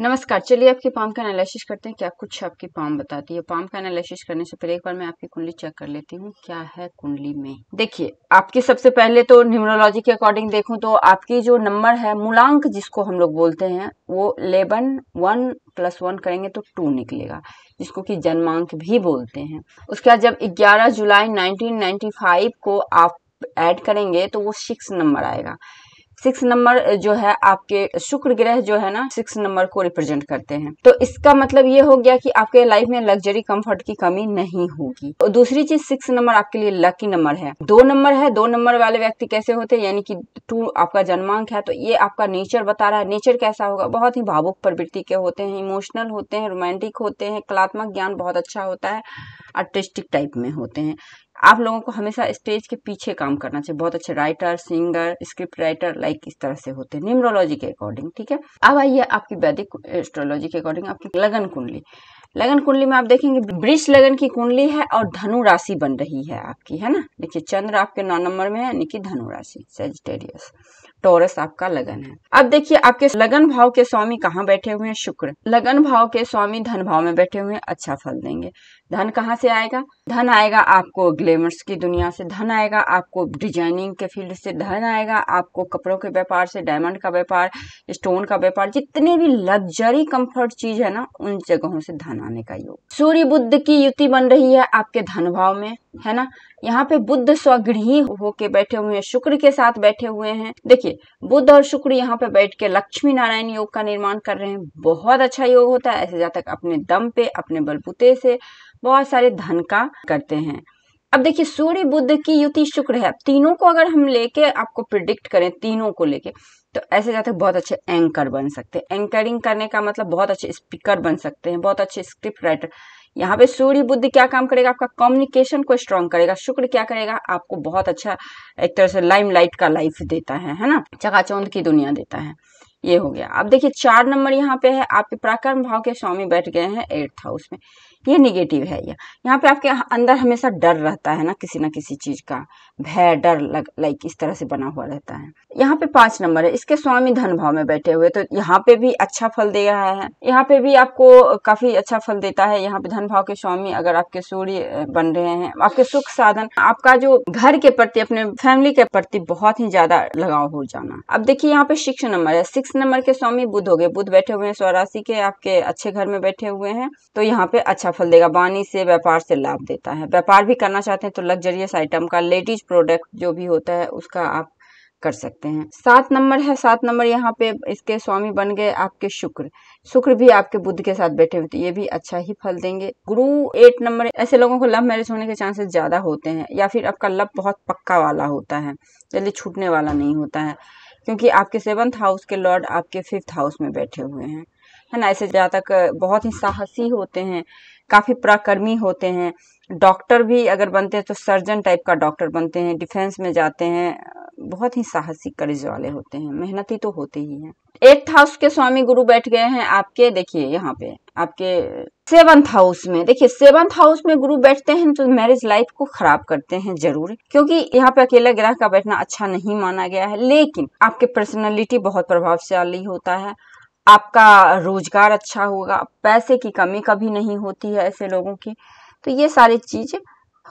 नमस्कार चलिए आपकी पाम का एनालिसिस करते हैं क्या कुछ आपकी पाम बताती है पाम का एनालिसिस करने से पहले एक बार मैं आपकी कुंडली चेक कर लेती हूँ क्या है कुंडली में देखिए आपकी सबसे पहले तो न्यूमरोलॉजी के अकॉर्डिंग देखूं तो आपकी जो नंबर है मूलांक जिसको हम लोग बोलते हैं वो लेवन वन प्लस वन करेंगे तो टू निकलेगा जिसको कि जन्मांक भी बोलते हैं उसके बाद जब ग्यारह जुलाई नाइनटीन को आप एड करेंगे तो वो सिक्स नंबर आएगा सिक्स नंबर जो है आपके शुक्र ग्रह जो है ना सिक्स नंबर को रिप्रेजेंट करते हैं तो इसका मतलब ये हो गया कि आपके लाइफ में लग्जरी कंफर्ट की कमी नहीं होगी और दूसरी चीज सिक्स नंबर आपके लिए लकी नंबर है दो नंबर है दो नंबर वाले व्यक्ति कैसे होते हैं यानी कि टू आपका जन्मांक है तो ये आपका नेचर बता रहा है नेचर कैसा होगा बहुत ही भावुक प्रवृत्ति के होते हैं इमोशनल होते हैं रोमांटिक होते हैं कलात्मक ज्ञान बहुत अच्छा होता है आर्टिस्टिक टाइप में होते हैं आप लोगों को हमेशा स्टेज के पीछे काम करना चाहिए बहुत अच्छे writer singer script writer like इस तरह से होते हैं न्यूमरोलॉजी के अकॉर्डिंग ठीक है अब आइए आपकी वैदिक एस्ट्रोलॉजी के अकॉर्डिंग आपकी लगन कुंडली लगन कुंडली में आप देखेंगे वृक्ष लगन की कुंडली है और धनु राशि बन रही है आपकी है ना देखिए चंद्र आपके नौ नंबर में है यानी कि धनु राशि सेजिटेरियस टोरस आपका लगन है अब देखिए आपके लगन भाव के स्वामी कहाँ बैठे हुए हैं शुक्र लगन भाव के स्वामी धन भाव में बैठे हुए हैं अच्छा फल देंगे धन कहाँ से आएगा धन आएगा आपको ग्लैमर्स की दुनिया से धन आएगा आपको डिजाइनिंग के फील्ड से धन आएगा आपको कपड़ों के व्यापार से डायमंड का व्यापार स्टोन का व्यापार जितने भी लग्जरी कंफर्ट चीज है ना उन जगहों से धन आने का योग सूर्य बुद्ध की युति बन रही है आपके धन भाव में है ना यहाँ पे बुद्ध स्वगृही होके बैठे हुए हैं शुक्र के साथ बैठे हुए हैं देखिए बुद्ध और शुक्र यहाँ पे बैठ के लक्ष्मी नारायण योग का निर्माण कर रहे हैं बहुत अच्छा योग होता है ऐसे जातक अपने दम पे अपने बलबूते से बहुत सारे धन का करते हैं अब देखिए सूर्य बुद्ध की युति शुक्र है तीनों को अगर हम लेके आपको प्रिडिक्ट करें तीनों को लेके तो ऐसे जाते बहुत अच्छे एंकर बन सकते हैं एंकरिंग करने का मतलब बहुत अच्छे स्पीकर बन सकते हैं बहुत अच्छे स्क्रिप्ट राइटर यहाँ पे सूर्य बुद्ध क्या काम करेगा आपका कम्युनिकेशन को स्ट्रांग करेगा शुक्र क्या करेगा आपको बहुत अच्छा एक तरह से लाइम लाइट का लाइफ देता है है ना चकाचौंध की दुनिया देता है ये हो गया अब देखिए चार नंबर यहाँ पे है आपके पराक्रम भाव के स्वामी बैठ गए हैं एट्थ हाउस में ये निगेटिव है ये यहाँ पे आपके अंदर हमेशा डर रहता है ना किसी ना किसी चीज का भय डर लाइक इस तरह से बना हुआ रहता है यहाँ पे पांच नंबर है इसके स्वामी धन भाव में बैठे हुए तो यहाँ पे भी अच्छा फल दे रहा है यहाँ पे भी आपको काफी अच्छा फल देता है यहाँ पे धन भाव के स्वामी अगर आपके सूर्य बन रहे हैं आपके सुख साधन आपका जो घर के प्रति अपने फैमिली के प्रति बहुत ही ज्यादा लगाव हो जाना अब देखिए यहाँ पे सिक्स नंबर है सिक्स नंबर के स्वामी बुद्ध हो गए बुद्ध बैठे हुए हैं स्वराशि के आपके अच्छे घर में बैठे हुए हैं तो यहाँ पे अच्छा अच्छा फल देगा वाणी से व्यापार से लाभ देता है व्यापार भी करना चाहते हैं तो लग्जरियस आइटम का लेडीज प्रोडक्ट जो भी होता है उसका आप कर सकते हैं सात नंबर है सात नंबर यहाँ पे इसके स्वामी बन गए आपके शुक्र शुक्र भी आपके बुद्ध के साथ बैठे हुए तो ये भी अच्छा ही फल देंगे गुरु एट नंबर ऐसे लोगों को लव मैरिज होने के चांसेस ज्यादा होते हैं या फिर आपका लव बहुत पक्का वाला होता है जल्दी छूटने वाला नहीं होता है क्योंकि आपके सेवंथ हाउस के लॉर्ड आपके फिफ्थ हाउस में बैठे हुए हैं है ना ऐसे जातक बहुत ही साहसी होते हैं काफ़ी पराक्रमी होते हैं डॉक्टर भी अगर बनते हैं तो सर्जन टाइप का डॉक्टर बनते हैं डिफेंस में जाते हैं बहुत ही साहसी कर्ज वाले होते हैं मेहनती तो होते ही हैं एट्थ हाउस के स्वामी गुरु बैठ गए हैं आपके देखिए यहाँ पे आपके सेवंथ हाउस में देखिए सेवंथ हाउस में गुरु बैठते हैं तो मैरिज लाइफ को खराब करते हैं जरूर क्योंकि यहाँ पे अकेला ग्रह का बैठना अच्छा नहीं माना गया है लेकिन आपके पर्सनैलिटी बहुत प्रभावशाली होता है आपका रोज़गार अच्छा होगा पैसे की कमी कभी नहीं होती है ऐसे लोगों की तो ये सारी चीज़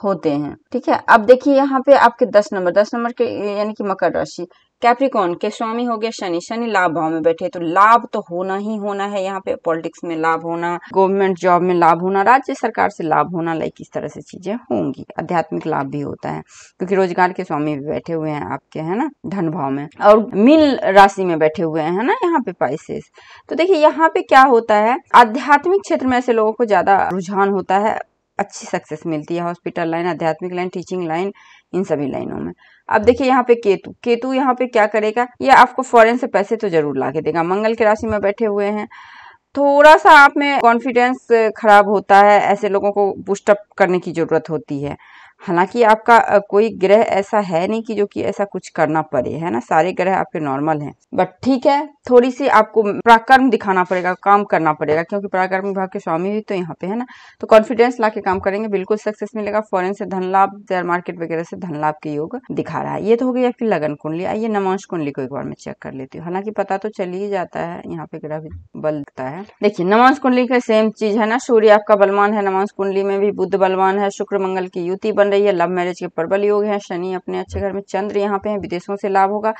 होते हैं ठीक है अब देखिए यहाँ पे आपके दस नंबर दस नंबर के यानी कि मकर राशि कैप्रिकॉन के स्वामी हो गया शनि शनि लाभ भाव में बैठे तो लाभ तो होना ही होना है यहाँ पे पॉलिटिक्स में लाभ होना गवर्नमेंट जॉब में लाभ होना राज्य सरकार से लाभ होना लाइक इस तरह से चीजें होंगी आध्यात्मिक लाभ भी होता है क्योंकि रोजगार के स्वामी भी बैठे हुए हैं आपके है ना धन भाव में और मिल राशि में बैठे हुए हैं ना यहाँ पे पाइसेस तो देखिये यहाँ पे क्या होता है आध्यात्मिक क्षेत्र में ऐसे लोगों को ज्यादा रुझान होता है अच्छी सक्सेस मिलती है हॉस्पिटल लाइन आध्यात्मिक लाइन टीचिंग लाइन इन सभी लाइनों में अब देखिए यहाँ पे केतु केतु यहाँ पे क्या करेगा ये आपको फॉरेन से पैसे तो जरूर ला के देगा मंगल की राशि में बैठे हुए हैं थोड़ा सा आप में कॉन्फिडेंस खराब होता है ऐसे लोगों को बूस्टअप करने की ज़रूरत होती है हालांकि आपका कोई ग्रह ऐसा है नहीं कि जो कि ऐसा कुछ करना पड़े है ना सारे ग्रह आपके नॉर्मल हैं बट ठीक है थोड़ी सी आपको पराक्रम दिखाना पड़ेगा काम करना पड़ेगा क्योंकि पराक्रम विभाग के स्वामी भी तो यहाँ पे है ना तो कॉन्फिडेंस ला के काम करेंगे बिल्कुल सक्सेस मिलेगा फॉरन से धन लाभ शेयर मार्केट वगैरह से धन लाभ के योग दिखा रहा है ये तो हो गया फिर लगन कुंडली आइए नमांश कुंडली को एक बार मैं चेक कर लेती हूँ हालांकि पता तो चल ही जाता है यहाँ पे ग्रह बल दिखता है देखिए नमांश कुंडली का सेम चीज है ना सूर्य आपका बलवान है नमांश कुंडली में भी बुद्ध बलवान है शुक्र मंगल की युति बन बन रही है लव मैरिज के प्रबल योग है शनि अपने अच्छे घर में चंद्र यहाँ पे है विदेशों से लाभ होगा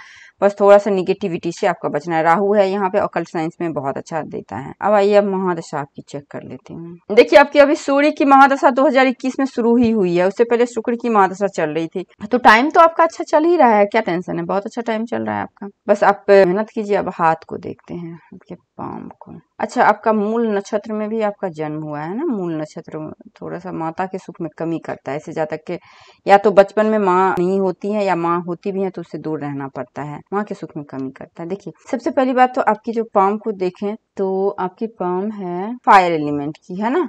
बस थोड़ा सा निगेटिविटी से आपका बचना है राहु है यहाँ पे अकल्ट साइंस में बहुत अच्छा देता है अब आइए अब महादशा आपकी चेक कर लेते हैं देखिए आपकी अभी सूर्य की महादशा 2021 में शुरू ही हुई है उससे पहले शुक्र की महादशा चल रही थी तो टाइम तो आपका अच्छा चल ही रहा है क्या टेंशन है बहुत अच्छा टाइम चल रहा है आपका बस आप मेहनत कीजिए अब हाथ को देखते हैं आपके पाम को अच्छा आपका मूल नक्षत्र में भी आपका जन्म हुआ है ना मूल नक्षत्र थोड़ा सा माता के सुख में कमी करता है ऐसे ज्यादा के या तो बचपन में माँ नहीं होती है या माँ होती भी है तो उससे दूर रहना पड़ता है माँ के सुख में कमी करता है देखिए सबसे पहली बात तो आपकी जो पाम को देखें तो आपकी पाम है फायर एलिमेंट की है ना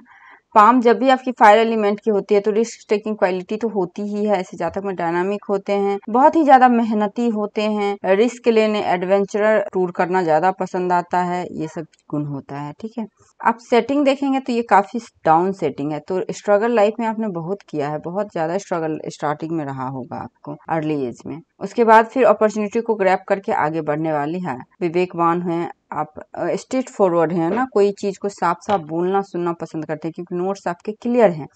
पाम जब भी आपकी फायर एलिमेंट की होती है तो रिस्क टेकिंग क्वालिटी तो होती ही है ऐसे जातक में डायनामिक होते हैं बहुत ही ज्यादा मेहनती होते हैं रिस्क लेने एडवेंचरर टूर करना ज्यादा पसंद आता है ये सब गुण होता है ठीक है आप सेटिंग देखेंगे तो ये काफी डाउन सेटिंग है तो स्ट्रगल लाइफ में आपने बहुत किया है बहुत ज्यादा स्ट्रगल स्टार्टिंग में रहा होगा आपको अर्ली एज में उसके बाद फिर अपॉर्चुनिटी को ग्रैप करके आगे बढ़ने वाली है विवेकवान है आप स्ट्रेट फॉरवर्ड हैं ना कोई चीज़ को साफ साफ बोलना सुनना पसंद करते हैं क्योंकि नोट्स आपके क्लियर हैं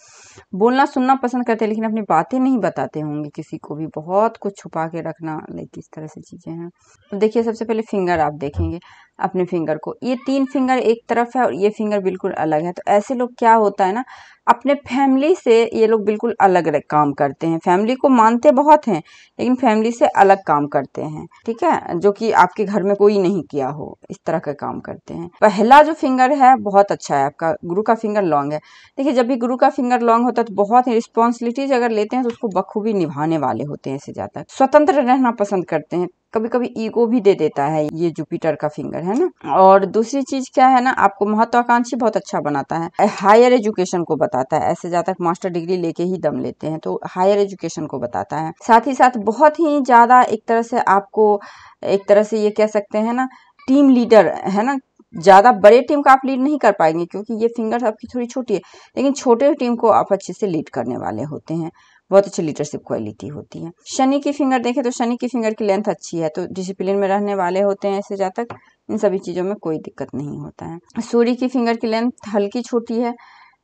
बोलना सुनना पसंद करते हैं लेकिन अपनी बातें नहीं बताते होंगे किसी को भी बहुत कुछ छुपा के रखना लाइक इस तरह से चीज़ें हैं तो देखिए सबसे पहले फिंगर आप देखेंगे अपने फिंगर को ये तीन फिंगर एक तरफ है और ये फिंगर बिल्कुल अलग है तो ऐसे लोग क्या होता है ना अपने फैमिली से ये लोग बिल्कुल अलग अलग काम करते हैं फैमिली को मानते बहुत हैं लेकिन फैमिली से अलग काम करते हैं ठीक है जो कि आपके घर में कोई नहीं किया हो इस तरह का काम करते हैं पहला जो फिंगर है बहुत अच्छा है आपका गुरु का फिंगर लॉन्ग है देखिए जब भी गुरु का फिंगर लॉन्ग होता है तो बहुत ही रिस्पॉन्सिबिलिटीज अगर लेते हैं तो उसको बखूबी निभाने वाले होते हैं इसे ज़्यादा स्वतंत्र रहना पसंद करते हैं कभी कभी ईगो भी दे देता है ये जुपिटर का फिंगर है ना और दूसरी चीज क्या है ना आपको महत्वाकांक्षी बहुत अच्छा बनाता है हायर एजुकेशन को बताता है ऐसे जातक मास्टर डिग्री लेके ही दम लेते हैं तो हायर एजुकेशन को बताता है साथ ही साथ बहुत ही ज्यादा एक तरह से आपको एक तरह से ये कह सकते हैं ना टीम लीडर है ना ज़्यादा बड़े टीम का आप लीड नहीं कर पाएंगे क्योंकि ये फिंगर्स आपकी थोड़ी छोटी है लेकिन छोटे टीम को आप अच्छे से लीड करने वाले होते हैं बहुत अच्छी लीडरशिप क्वालिटी होती है शनि की फिंगर देखें तो शनि की फिंगर की लेंथ अच्छी है तो डिसिप्लिन में रहने वाले होते हैं ऐसे जातक इन सभी चीज़ों में कोई दिक्कत नहीं होता है सूर्य की फिंगर की लेंथ हल्की छोटी है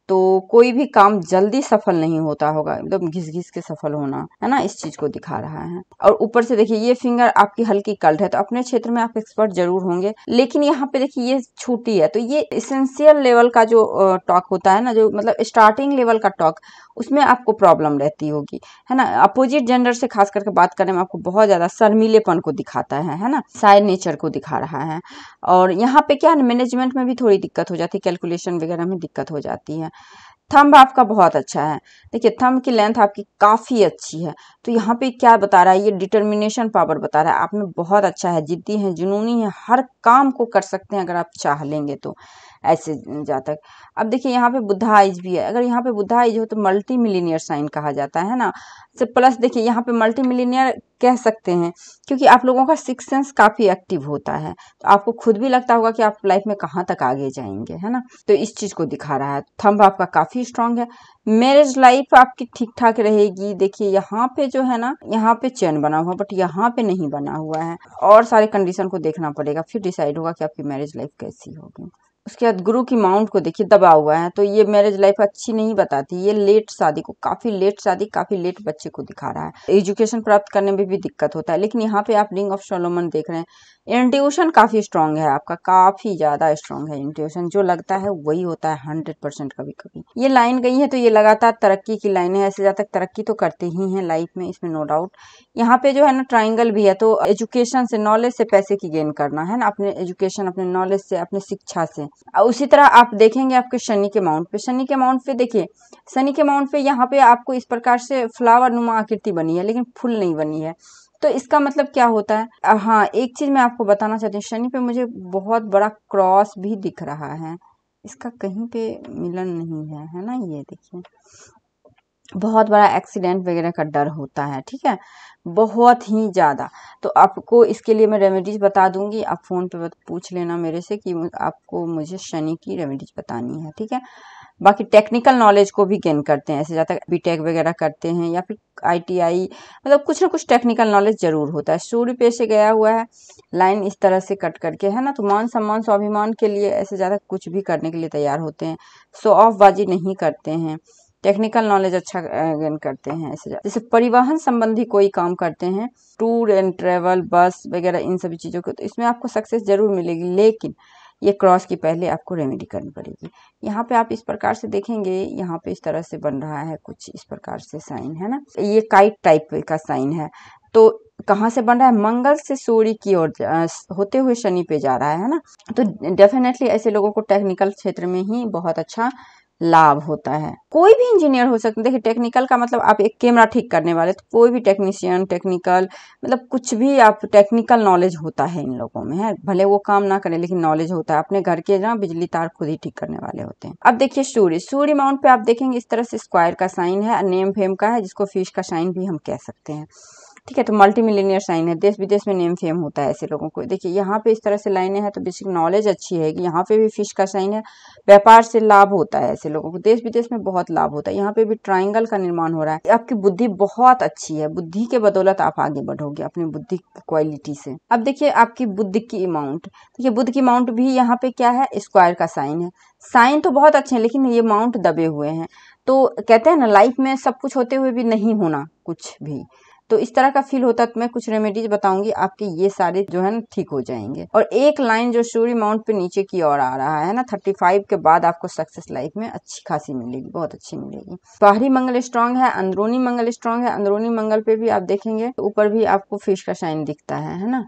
तो कोई भी काम जल्दी सफल नहीं होता होगा एकदम घिस घिस के सफल होना है ना इस चीज को दिखा रहा है और ऊपर से देखिए ये फिंगर आपकी हल्की कल्ड है तो अपने क्षेत्र में आप एक्सपर्ट जरूर होंगे लेकिन यहाँ पे देखिए ये छोटी है तो ये इसेंशियल लेवल का जो टॉक होता है ना जो मतलब स्टार्टिंग लेवल का टॉक उसमें आपको प्रॉब्लम रहती होगी है ना अपोजिट जेंडर से खास करके बात करने में आपको बहुत ज्यादा शर्मीलेपन को दिखाता है है ना साइड नेचर को दिखा रहा है और यहाँ पे क्या मैनेजमेंट में भी थोड़ी दिक्कत हो जाती है कैलकुलेशन वगैरह में दिक्कत हो जाती है थंब आपका बहुत अच्छा है देखिए थंब की लेंथ आपकी काफ़ी अच्छी है तो यहाँ पे क्या बता रहा है ये डिटर्मिनेशन पावर बता रहा है आप में बहुत अच्छा है जिद्दी है जुनूनी है हर काम को कर सकते हैं अगर आप चाह लेंगे तो ऐसे जातक अब देखिए यहाँ पे बुद्धाइज भी है अगर यहाँ पे बुद्धाइज हो तो मल्टी मिलीनियर साइन कहा जाता है ना तो प्लस देखिए यहाँ पे मल्टी मिलीनियर कह सकते हैं क्योंकि आप लोगों का सिक्स सेंस काफ़ी एक्टिव होता है तो आपको खुद भी लगता होगा कि आप लाइफ में कहाँ तक आगे जाएंगे है ना तो इस चीज़ को दिखा रहा है थम्ब आपका काफ़ी स्ट्रांग है मैरिज लाइफ आपकी ठीक ठाक रहेगी देखिए यहाँ पे जो है ना यहाँ पे चैन बना हुआ बट यहाँ पे नहीं बना हुआ है और सारे कंडीशन को देखना पड़ेगा फिर डिसाइड होगा कि आपकी मैरिज लाइफ कैसी होगी उसके बाद गुरु की माउंट को देखिए दबा हुआ है तो ये मैरिज लाइफ अच्छी नहीं बताती ये लेट शादी को काफ़ी लेट शादी काफ़ी लेट बच्चे को दिखा रहा है एजुकेशन प्राप्त करने में भी दिक्कत होता है लेकिन यहाँ पे आप रिंग ऑफ सोलोमन देख रहे हैं इंट्यूशन काफ़ी स्ट्रांग है आपका काफ़ी ज़्यादा स्ट्रांग है इंट्यूशन जो लगता है वही होता है हंड्रेड परसेंट कभी कभी ये लाइन गई है तो ये लगातार तरक्की की लाइन है ऐसे ज़्यादा तरक्की तो करते ही हैं लाइफ में इसमें नो डाउट यहाँ पे जो है ना ट्राइंगल भी है तो एजुकेशन से नॉलेज से पैसे की गेन करना है ना अपने एजुकेशन अपने नॉलेज से अपने शिक्षा से उसी तरह आप देखेंगे आपके शनि के माउंट पे शनि के माउंट पे देखिए शनि के माउंट पे यहाँ पे आपको इस प्रकार से फ्लावर नुमा आकृति बनी है लेकिन फुल नहीं बनी है तो इसका मतलब क्या होता है हाँ एक चीज़ मैं आपको बताना चाहती हूँ शनि पे मुझे बहुत बड़ा क्रॉस भी दिख रहा है इसका कहीं पे मिलन नहीं है है ना ये देखिए बहुत बड़ा एक्सीडेंट वगैरह का डर होता है ठीक है बहुत ही ज़्यादा तो आपको इसके लिए मैं रेमेडीज़ बता दूंगी आप फ़ोन पे पूछ लेना मेरे से कि आपको मुझे शनि की रेमेडीज़ बतानी है ठीक है बाकी टेक्निकल नॉलेज को भी गेन करते हैं ऐसे ज़्यादा बीटेक वगैरह करते हैं या फिर आईटीआई मतलब कुछ ना कुछ टेक्निकल नॉलेज ज़रूर होता है सूर्य पे से गया हुआ है लाइन इस तरह से कट करके है ना तो मान सम्मान स्वाभिमान के लिए ऐसे ज़्यादा कुछ भी करने के लिए तैयार होते हैं सो ऑफ बाजी नहीं करते हैं टेक्निकल नॉलेज अच्छा गेन करते हैं ऐसे जैसे परिवहन संबंधी कोई काम करते हैं टूर एंड ट्रेवल बस वगैरह इन सभी चीज़ों को तो इसमें आपको सक्सेस जरूर मिलेगी लेकिन ये क्रॉस की पहले आपको रेमेडी करनी पड़ेगी यहाँ पे आप इस प्रकार से देखेंगे यहाँ पे इस तरह से बन रहा है कुछ इस प्रकार से साइन है ना ये काइट टाइप का साइन है तो कहाँ से बन रहा है मंगल से सूर्य की ओर होते हुए शनि पे जा रहा है ना तो डेफिनेटली ऐसे लोगों को टेक्निकल क्षेत्र में ही बहुत अच्छा लाभ होता है कोई भी इंजीनियर हो सकते देखिए टेक्निकल का मतलब आप एक कैमरा ठीक करने वाले तो कोई भी टेक्नीशियन टेक्निकल मतलब कुछ भी आप टेक्निकल नॉलेज होता है इन लोगों में है भले वो काम ना करें लेकिन नॉलेज होता है अपने घर के ना बिजली तार खुद ही ठीक करने वाले होते हैं अब देखिए सूर्य सूर्य माउंट पे आप देखेंगे इस तरह से स्क्वायर का साइन है नेम फेम का है जिसको फिश का साइन भी हम कह सकते हैं ठीक है तो मल्टी मिलीनियर साइन है देश विदेश में नेम फेम होता है ऐसे लोगों को देखिए यहाँ पे इस तरह से लाइनें हैं तो बेसिक नॉलेज अच्छी है कि यहाँ पे भी फिश का साइन है व्यापार से लाभ होता है ऐसे लोगों को देश विदेश में बहुत लाभ होता है यहाँ पे भी ट्राइंगल का निर्माण हो रहा है आपकी बुद्धि बहुत अच्छी है बुद्धि के बदौलत आप आगे बढ़ोगे अपनी बुद्धि क्वालिटी से अब देखिये आपकी बुद्ध की अमाउंट देखिये बुद्ध की अमाउंट भी यहाँ पे क्या है स्क्वायर का साइन है साइन तो बहुत अच्छे हैं लेकिन ये माउंट दबे हुए हैं तो कहते हैं ना लाइफ में सब कुछ होते हुए भी नहीं होना कुछ भी तो इस तरह का फील होता है तो मैं कुछ रेमेडीज बताऊंगी आपके ये सारे जो है ना ठीक हो जाएंगे और एक लाइन जो सूर्य माउंट पे नीचे की ओर आ रहा है ना थर्टी फाइव के बाद आपको सक्सेस लाइफ में अच्छी खासी मिलेगी बहुत अच्छी मिलेगी बाहरी मंगल स्ट्रांग है अंदरूनी मंगल स्ट्रांग है अंदरूनी मंगल पे भी आप देखेंगे ऊपर तो भी आपको फिश का शाइन दिखता है है ना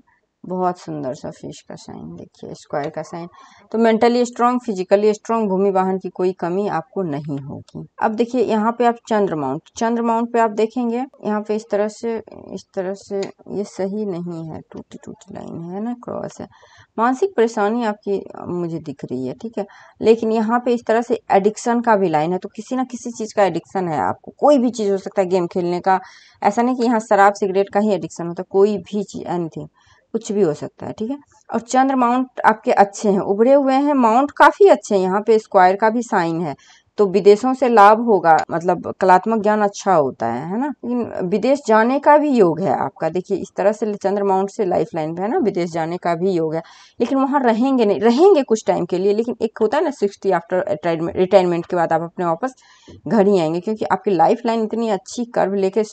बहुत सुंदर सा फिश का साइन देखिए स्क्वायर का साइन तो मेंटली स्ट्रांग फिजिकली स्ट्रांग भूमि वाहन की कोई कमी आपको नहीं होगी अब देखिए यहाँ पे आप चंद्र माउंट चंद्र माउंट पे आप देखेंगे यहाँ पे इस तरह से इस तरह से ये सही नहीं है टूटी टूटी लाइन है ना क्रॉस है मानसिक परेशानी आपकी मुझे दिख रही है ठीक है लेकिन यहाँ पे इस तरह से एडिक्शन का भी लाइन है तो किसी ना किसी चीज़ का एडिक्शन है आपको कोई भी चीज़ हो सकता है गेम खेलने का ऐसा नहीं कि यहाँ शराब सिगरेट का ही एडिक्शन होता है कोई भी चीज़ एनीथिंग कुछ भी हो सकता है ठीक है और चंद्र माउंट आपके अच्छे हैं उभरे हुए हैं माउंट काफ़ी अच्छे हैं यहाँ पे स्क्वायर का भी साइन है तो विदेशों से लाभ होगा मतलब कलात्मक ज्ञान अच्छा होता है है ना लेकिन विदेश जाने का भी योग है आपका देखिए इस तरह से चंद्र माउंट से लाइफ लाइन पे है ना विदेश जाने का भी योग है लेकिन वहाँ रहेंगे नहीं रहेंगे कुछ टाइम के लिए लेकिन एक होता है ना सिक्सटी आफ्टर रिटायरमेंट के बाद आप अपने वापस घर ही आएंगे क्योंकि आपकी लाइफ लाइन इतनी अच्छी कर्व लेके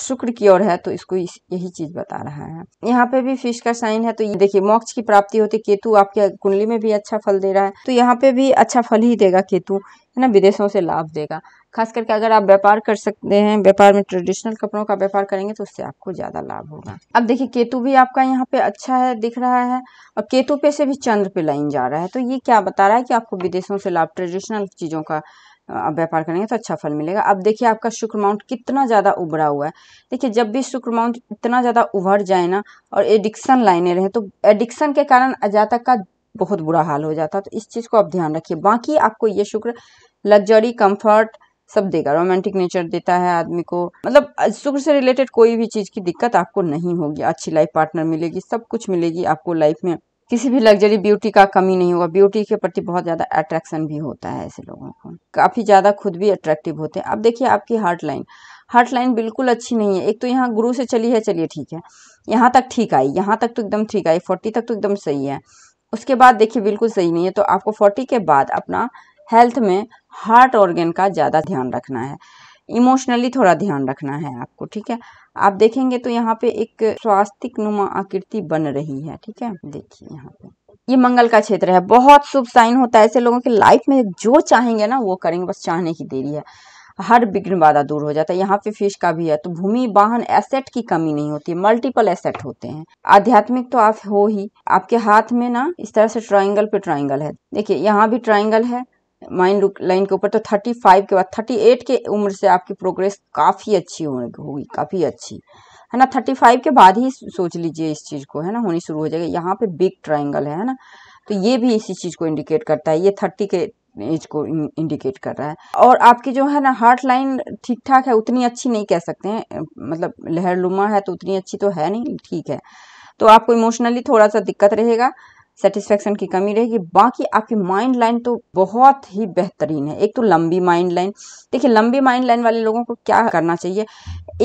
शुक्र की ओर है तो इसको इस, यही चीज बता रहा है यहाँ पे भी फिश का साइन है तो ये देखिए मोक्ष की प्राप्ति होती केतु आपके कुंडली में भी अच्छा फल दे रहा है तो यहाँ पे भी अच्छा फल ही देगा केतु है ना विदेशों से लाभ देगा खास करके अगर आप व्यापार कर सकते हैं व्यापार में ट्रेडिशनल कपड़ों का व्यापार करेंगे तो उससे आपको ज्यादा लाभ होगा अब देखिए केतु भी आपका यहाँ पे अच्छा है दिख रहा है और केतु पे से भी चंद्र पे लाइन जा रहा है तो ये क्या बता रहा है कि आपको विदेशों से लाभ ट्रेडिशनल चीजों का आप व्यापार करेंगे तो अच्छा फल मिलेगा अब देखिए आपका शुक्र माउंट कितना ज़्यादा उभरा हुआ है देखिए जब भी शुक्र माउंट इतना ज़्यादा उभर जाए ना और एडिक्शन लाइने रहे तो एडिक्शन के कारण अजातक का बहुत बुरा हाल हो जाता है तो इस चीज़ को आप ध्यान रखिए बाकी आपको ये शुक्र लग्जरी कम्फर्ट सब देगा रोमांटिक नेचर देता है आदमी को मतलब शुक्र से रिलेटेड कोई भी चीज़ की दिक्कत आपको नहीं होगी अच्छी लाइफ पार्टनर मिलेगी सब कुछ मिलेगी आपको लाइफ में किसी भी लग्जरी ब्यूटी का कमी नहीं होगा ब्यूटी के प्रति बहुत ज़्यादा अट्रैक्शन भी होता है ऐसे लोगों को काफ़ी ज़्यादा खुद भी अट्रैक्टिव होते हैं अब देखिए आपकी हार्ट लाइन हार्ट लाइन बिल्कुल अच्छी नहीं है एक तो यहाँ गुरु से चली है चलिए ठीक है यहाँ तक ठीक आई यहाँ तक तो एकदम ठीक आई फोर्टी तक तो एकदम सही है उसके बाद देखिए बिल्कुल सही नहीं है तो आपको फोर्टी के बाद अपना हेल्थ में हार्ट ऑर्गेन का ज़्यादा ध्यान रखना है इमोशनली थोड़ा ध्यान रखना है आपको ठीक है आप देखेंगे तो यहाँ पे एक स्वास्थिक नुमा आकृति बन रही है ठीक है देखिए यहाँ पे ये मंगल का क्षेत्र है बहुत शुभ साइन होता है ऐसे लोगों की लाइफ में जो चाहेंगे ना वो करेंगे बस चाहने की देरी है हर विघ्न बाधा दूर हो जाता है यहाँ पे फिश का भी है तो भूमि वाहन एसेट की कमी नहीं होती है मल्टीपल एसेट होते हैं आध्यात्मिक तो आप हो ही आपके हाथ में ना इस तरह से ट्राइंगल पे ट्राइंगल है देखिए यहाँ भी ट्राइंगल है माइंड लाइन के ऊपर तो थर्टी फाइव के बाद थर्टी एट के उम्र से आपकी प्रोग्रेस काफ़ी अच्छी होगी काफ़ी अच्छी है ना थर्टी फाइव के बाद ही सोच लीजिए इस चीज़ को है ना होनी शुरू हो जाएगी यहाँ पे बिग ट्राइंगल है ना तो ये भी इसी चीज़ को इंडिकेट करता है ये थर्टी के एज को इंडिकेट कर रहा है और आपकी जो है ना हार्ट लाइन ठीक ठाक है उतनी अच्छी नहीं कह सकते हैं मतलब लुमा है तो उतनी अच्छी तो है नहीं ठीक है तो आपको इमोशनली थोड़ा सा दिक्कत रहेगा सेटिस्फेक्शन की कमी रहेगी बाकी आपकी माइंड लाइन तो बहुत ही बेहतरीन है एक तो लंबी माइंड लाइन देखिए लंबी माइंड लाइन वाले लोगों को क्या करना चाहिए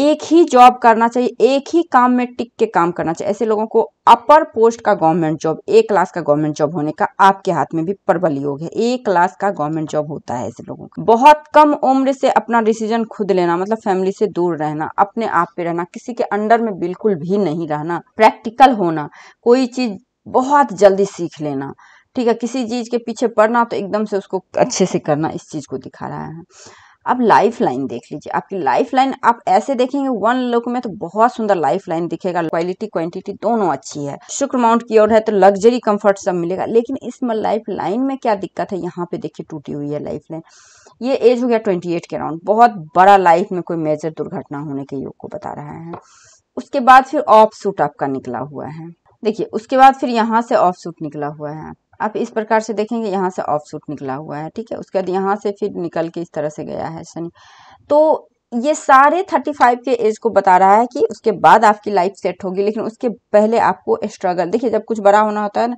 एक ही जॉब करना चाहिए एक ही काम में टिक के काम करना चाहिए ऐसे लोगों को अपर पोस्ट का गवर्नमेंट जॉब ए क्लास का गवर्नमेंट जॉब होने का आपके हाथ में भी प्रबल योग है ए क्लास का गवर्नमेंट जॉब होता है ऐसे लोगों का बहुत कम उम्र से अपना डिसीजन खुद लेना मतलब फैमिली से दूर रहना अपने आप पे रहना किसी के अंडर में बिल्कुल भी नहीं रहना प्रैक्टिकल होना कोई चीज बहुत जल्दी सीख लेना ठीक है किसी चीज़ के पीछे पड़ना तो एकदम से उसको अच्छे से करना इस चीज़ को दिखा रहा है अब लाइफ लाइन देख लीजिए आपकी लाइफ लाइन आप ऐसे देखेंगे वन लुक में तो बहुत सुंदर लाइफ लाइन दिखेगा क्वालिटी क्वांटिटी दोनों अच्छी है शुक्र माउंट की ओर है तो लग्जरी कंफर्ट सब मिलेगा लेकिन इस लाइफ लाइन में क्या दिक्कत है यहाँ पे देखिए टूटी हुई है लाइफ लाइन ये एज हो गया ट्वेंटी एट के अराउंड बहुत बड़ा लाइफ में कोई मेजर दुर्घटना होने के योग को बता रहा है उसके बाद फिर ऑफ सूट आपका निकला हुआ है देखिए उसके बाद फिर यहाँ से ऑफ सूट निकला हुआ है आप इस प्रकार से देखेंगे यहाँ से ऑफ सूट निकला हुआ है ठीक है उसके बाद यहाँ से फिर निकल के इस तरह से गया है शनि तो ये सारे थर्टी फाइव के एज को बता रहा है कि उसके बाद आपकी लाइफ सेट होगी लेकिन उसके पहले आपको स्ट्रगल देखिए जब कुछ बड़ा होना होता है ना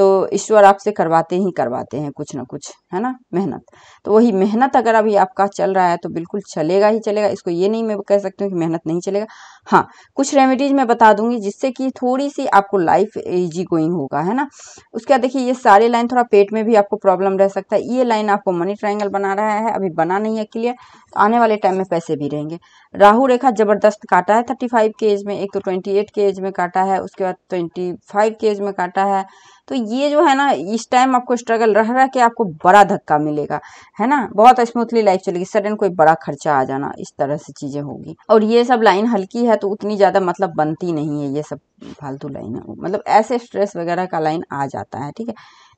तो ईश्वर आपसे करवाते ही करवाते हैं कुछ ना कुछ है ना मेहनत तो वही मेहनत अगर अभी आपका चल रहा है तो बिल्कुल चलेगा ही चलेगा इसको ये नहीं मैं कह सकती हूँ कि मेहनत नहीं चलेगा हाँ कुछ रेमेडीज मैं बता दूंगी जिससे कि थोड़ी सी आपको लाइफ ईजी गोइंग होगा है ना उसके बाद देखिए ये सारे लाइन थोड़ा पेट में भी आपको प्रॉब्लम रह सकता है ये लाइन आपको मनी ट्राइंगल बना रहा है अभी बना नहीं है क्लियर तो आने वाले टाइम में पैसे भी रहेंगे राहु रेखा जबरदस्त काटा है थर्टी फाइव के एज में एक तो ट्वेंटी एट के एज में काटा है उसके बाद ट्वेंटी फाइव के एज में काटा है तो ये जो है ना इस टाइम आपको स्ट्रगल रह रहा कि आपको बड़ा धक्का मिलेगा है ना बहुत स्मूथली लाइफ चलेगी सडन कोई बड़ा खर्चा आ जाना इस तरह से चीज़ें होगी और ये सब लाइन हल्की है तो उतनी ज़्यादा मतलब बनती नहीं है ये सब फालतू लाइन है मतलब ऐसे स्ट्रेस वगैरह का लाइन आ जाता है ठीक है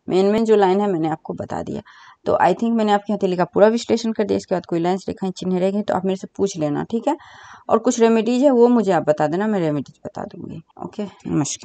मेन मेन जो लाइन है मैंने आपको बता दिया तो आई थिंक मैंने आपके हथेली का पूरा विश्लेषण कर दिया इसके बाद कोई लाइन्स रेखाएं चिन्ह रह गई तो आप मेरे से पूछ लेना ठीक है और कुछ रेमेडीज है वो मुझे आप बता देना मैं रेमेडीज बता दूंगी ओके नमस्कार